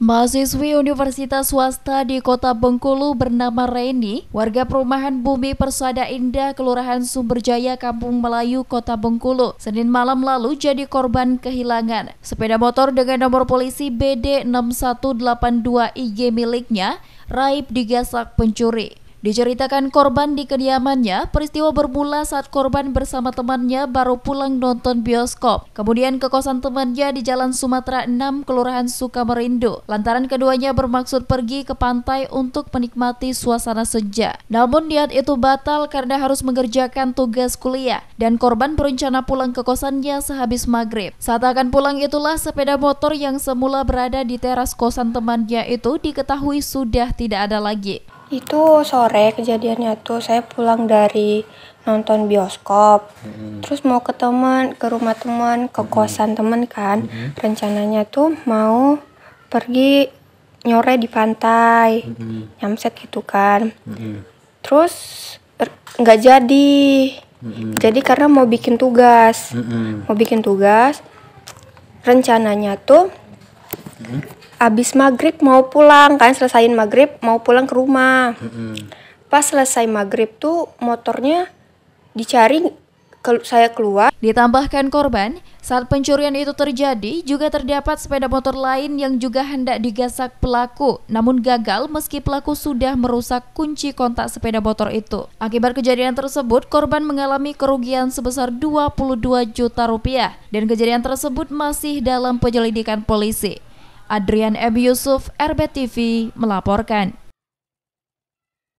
Mahasiswi Universitas Swasta di Kota Bengkulu bernama Reni, warga perumahan Bumi Persada Indah, Kelurahan Sumberjaya, Kampung Melayu, Kota Bengkulu, Senin malam lalu jadi korban kehilangan. Sepeda motor dengan nomor polisi BD 6182IG miliknya raib digasak pencuri. Diceritakan korban di kediamannya, peristiwa bermula saat korban bersama temannya baru pulang nonton bioskop. Kemudian ke temannya di Jalan Sumatera 6, Kelurahan Sukamerindu. Lantaran keduanya bermaksud pergi ke pantai untuk menikmati suasana senja. Namun niat itu batal karena harus mengerjakan tugas kuliah dan korban berencana pulang ke kosannya sehabis maghrib. Saat akan pulang itulah sepeda motor yang semula berada di teras kosan temannya itu diketahui sudah tidak ada lagi. Itu sore kejadiannya tuh saya pulang dari nonton bioskop. Mm-hmm. Terus mau ke teman, ke rumah teman, ke mm-hmm. kosan teman kan. Mm-hmm. Rencananya tuh mau pergi nyore di pantai. Mm-hmm. Nyamset gitu kan. Mm-hmm. Terus er, nggak jadi. Mm-hmm. Jadi karena mau bikin tugas. Mm-hmm. Mau bikin tugas. Rencananya tuh hmm. abis maghrib mau pulang kan selesaiin maghrib mau pulang ke rumah hmm. pas selesai maghrib tuh motornya dicari ke, saya keluar. Ditambahkan korban, saat pencurian itu terjadi juga terdapat sepeda motor lain yang juga hendak digasak pelaku, namun gagal meski pelaku sudah merusak kunci kontak sepeda motor itu. Akibat kejadian tersebut, korban mengalami kerugian sebesar 22 juta rupiah dan kejadian tersebut masih dalam penyelidikan polisi. Adrian M. Yusuf, RBTV, melaporkan.